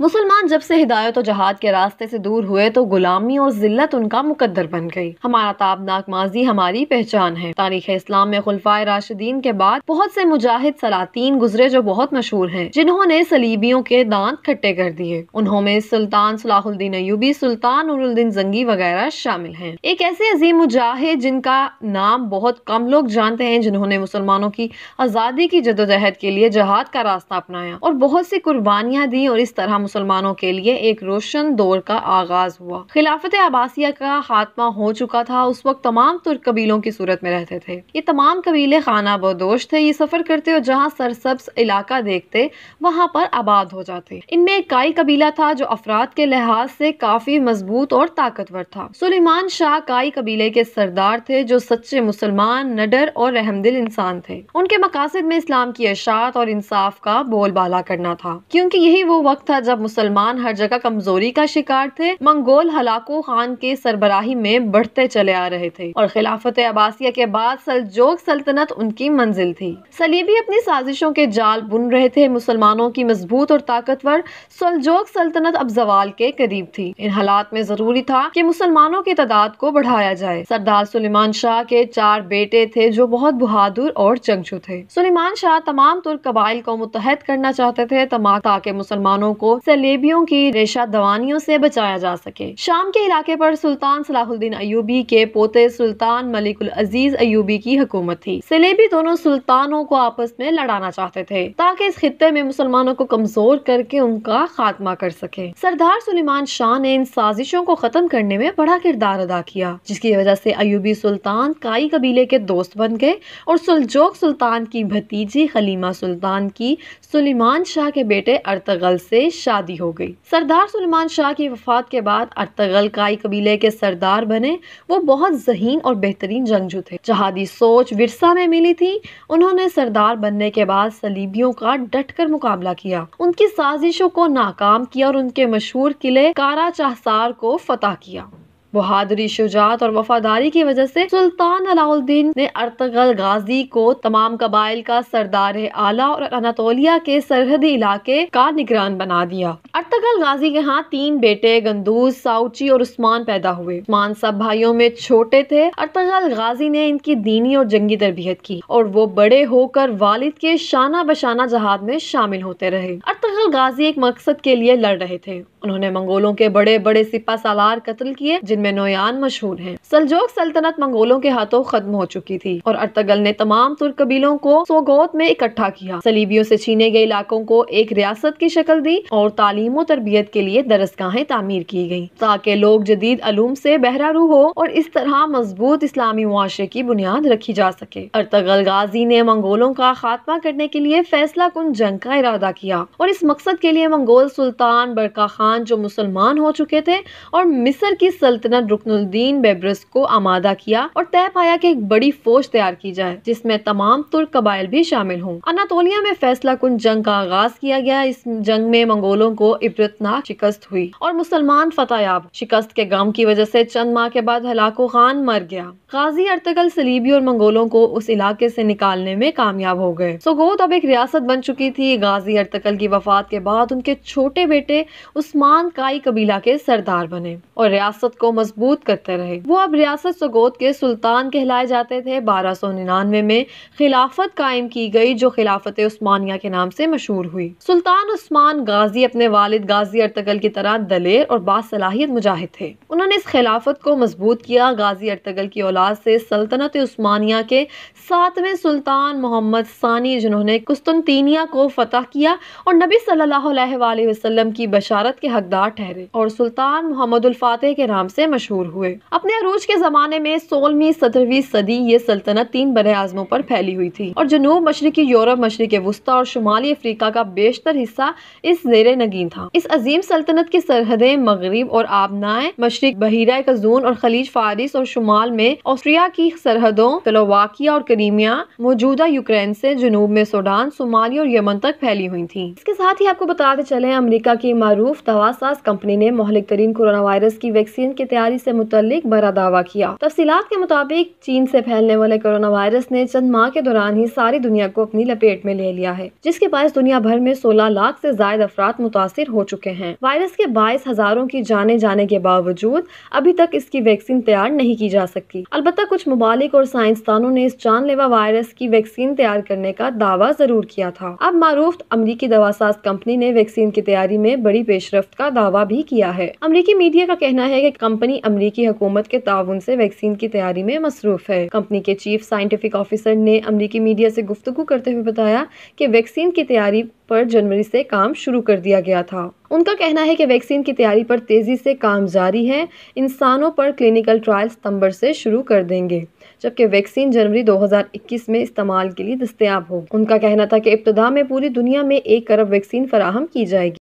मुसलमान जब से हिदायत और जहाद के रास्ते से दूर हुए तो गुलामी और जिल्लत उनका मुकद्दर बन गई हमारा ताबनाक माजी हमारी पहचान है तारीख इस्लाम में खुलफाए राशिदीन के बाद बहुत से मुजाहिद सलातीन गुजरे जो बहुत मशहूर हैं जिन्होंने सलीबियों के दांत खट्टे कर दिए उन्होंने सुल्तान सलाहुद्दीन अयूबी सुल्तान उरुद्दीन जंगी वगैरह शामिल है एक ऐसे अजीम मुजाहिद जिनका नाम बहुत कम लोग जानते हैं जिन्होंने मुसलमानों की आज़ादी की जदोजहद के लिए जहाद का रास्ता अपनाया और बहुत सी कुर्बानियाँ दी और इस तरह मुसलमानों के लिए एक रोशन दौर का आगाज हुआ खिलाफत आबासिया का खात्मा हो चुका था उस वक्त तमाम तुर्क कबीलों की सूरत में रहते थे ये तमाम कबीले खाना बदोश थे ये सफर करते और जहाँ सरसब्स इलाका देखते वहाँ पर आबाद हो जाते इनमें एक काई कबीला था जो अफराद के लिहाज से काफी मजबूत और ताकतवर था सुलेमान शाह काई कबीले के सरदार थे जो सच्चे मुसलमान नडर और रहमदिल इंसान थे उनके मकासद में इस्लाम की अशात और इंसाफ का बोलबाला करना था क्योंकि यही वो वक्त था जब मुसलमान हर जगह कमजोरी का शिकार थे मंगोल हलाकू खान के सरबराही में बढ़ते चले आ रहे थे और खिलाफत अबासिया के बाद सलजोग सल्तनत उनकी मंजिल थी सलीबी अपनी साजिशों के जाल बुन रहे थे मुसलमानों की मजबूत और ताकतवर सलजोग सल्तनत अब जवाल के करीब थी इन हालात में जरूरी था की मुसलमानों की तादाद को बढ़ाया जाए सरदार सलीमान शाह के चार बेटे थे जो बहुत बहादुर और चंगजू थे सलीमान शाह तमाम तुर्क कबाइल को मुतहद करना चाहते थे ताकि मुसलमानों को सलेबियों की रेशा दवानियों से बचाया जा सके शाम के इलाके पर सुल्तान सलाहुद्दीन अयूबी के पोते सुल्तान मलिकुल अजीज अयूबी की हुकूमत थी सलेबी दोनों सुल्तानों को आपस में लड़ाना चाहते थे ताकि इस खत्े में मुसलमानों को कमजोर करके उनका खात्मा कर सके सरदार सुलेमान शाह ने इन साजिशों को खत्म करने में बड़ा किरदार अदा किया जिसकी वजह से अयूबी सुल्तान काई कबीले के दोस्त बन गए और सुलजोक सुल्तान की भतीजी खलीमा सुल्तान की सुलेमान शाह के बेटे अर्तगल से शाह शादी हो गई सरदार सलमान शाह की वफात के बाद काई कबीले के सरदार बने वो बहुत जहीन और बेहतरीन जंगजू थे जहादी सोच विरसा में मिली थी उन्होंने सरदार बनने के बाद सलीबियों का डट कर मुकाबला किया उनकी साजिशों को नाकाम किया और उनके मशहूर किले कारा चाहसार को फतेह किया बहादुरी शुजात और वफादारी की वजह से सुल्तान अलाउद्दीन ने अर्तगल गाजी को तमाम कबाइल का सरदार आला और अनातोलिया के सरहदी इलाके का निगरान बना दिया अर्तगल गाजी के यहाँ तीन बेटे गंदूज साउची और उस्मान पैदा हुए उस्मान सब भाइयों में छोटे थे अर्तगल गाजी ने इनकी दीनी और जंगी तरबियत की और वो बड़े होकर वालिद के शाना बशाना जहाज में शामिल होते रहे अर्तगल गाजी एक मकसद के लिए लड़ रहे थे उन्होंने मंगोलों के बड़े बड़े सिपा सालार कत्ल किए जिनमें नोयान मशहूर हैं। सलजोक सल्तनत मंगोलों के हाथों खत्म हो चुकी थी और अर्तगल ने तमाम तुर्क कबीलों को सोगोत में इकट्ठा किया सलीबियों से छीने गए इलाकों को एक रियासत की शक्ल दी और तालीम तरबियत के लिए दरसगाहें तामीर की गयी ताकि लोग जदीद अलूम से बहरारू हो और इस तरह मजबूत इस्लामी मुआशे की बुनियाद रखी जा सके अर्तगल गाजी ने मंगोलों का खात्मा करने के लिए फैसला कुन जंग का इरादा किया और इस मकसद के लिए मंगोल सुल्तान बरका खान खान जो मुसलमान हो चुके थे और मिस्र की सल्तनत रुकनुद्दीन बेबरस को आमादा किया और तय पाया कि एक बड़ी फौज तैयार की जाए जिसमें तमाम तुर्क कबाइल भी शामिल हों अनातोलिया में फैसला कुन जंग का आगाज किया गया इस जंग में मंगोलों को इबरतनाक शिकस्त हुई और मुसलमान फतेहयाब शिकस्त के गम की वजह से चंद माह के बाद हलाको खान मर गया गाजी अर्तकल सलीबी और मंगोलों को उस इलाके से निकालने में कामयाब हो गए सगोद अब एक रियासत बन चुकी थी गाजी अर्तकल की वफात के बाद उनके छोटे बेटे उस उस्मान काई कबीला के सरदार बने और रियासत को मजबूत करते रहे वो अब रियासत सगोद के सुल्तान कहलाए जाते थे बारह सौ निन्यानवे में खिलाफत कायम की गई जो खिलाफत उस्मानिया के नाम से मशहूर हुई सुल्तान उस्मान गाजी अपने वालिद गाजी अर्तगल की तरह दलेर और बासलाहियत मुजाहिद थे उन्होंने इस खिलाफत को मजबूत किया गाजी अर्तगल की औलाद से सल्तनत उस्मानिया के सातवें सुल्तान मोहम्मद सानी जिन्होंने कुस्तनतीनिया को फतह किया और नबी सल्लल्लाहु अलैहि वसल्लम की बशारत के हकदार ठहरे और सुल्तान मोहम्मद फातह के नाम से मशहूर हुए अपने अरूज के जमाने में सोलहवीं सत्रहवीं सदी ये सल्तनत तीन बड़े आजमों पर फैली हुई थी और जनूब मशरकी यूरोप मशरक वस्ती और शुमाली अफ्रीका का बेशतर हिस्सा इस जेर नगीन था इस अजीम सल्तनत की सरहदें मगरब और आबनाए मशरक बहिरा कजून और खलीज फारिस और शुमाल में ऑस्ट्रिया की सरहदों कलोवाकिया और करीमिया मौजूदा यूक्रेन से जनूब में सूडान शुमाली और यमन तक फैली हुई थी इसके साथ ही आपको बताते चले अमरीका की मरूफ दवासाज कंपनी ने मोहलिक तरीन कोरोना वायरस की वैक्सीन की तैयारी से मुतलिक बड़ा दावा किया तफसीत के मुताबिक चीन से फैलने वाले कोरोना वायरस ने चंद माह के दौरान ही सारी दुनिया को अपनी लपेट में ले लिया है जिसके बायस दुनिया भर में सोलह लाख ऐसी जायद अफरा मुतासर हो चुके हैं वायरस के बाईस हजारों की जाने जाने के बावजूद अभी तक इसकी वैक्सीन तैयार नहीं की जा सकती अलबत् कुछ ममालिक और साइंसदानों ने इस जानलेवा वायरस की वैक्सीन तैयार करने का दावा जरूर किया था अब मारूफ अमरीकी दवासाज कंपनी ने वैक्सीन की तैयारी में बड़ी पेशरफ प्रोडक्ट का दावा भी किया है अमरीकी मीडिया का कहना है की कंपनी अमरीकी हुकूमत के ताउन ऐसी वैक्सीन की तैयारी में मसरूफ है कंपनी के चीफ साइंटिफिक ऑफिसर ने अमरीकी मीडिया ऐसी गुफ्तु करते हुए बताया की वैक्सीन की तैयारी पर जनवरी से काम शुरू कर दिया गया था उनका कहना है कि वैक्सीन की तैयारी पर तेज़ी से काम जारी है इंसानों पर क्लिनिकल ट्रायल सितंबर से शुरू कर देंगे जबकि वैक्सीन जनवरी 2021 में इस्तेमाल के लिए दस्तियाब होगी उनका कहना था कि इब्तदा में पूरी दुनिया में एक अरब वैक्सीन फराहम की जाएगी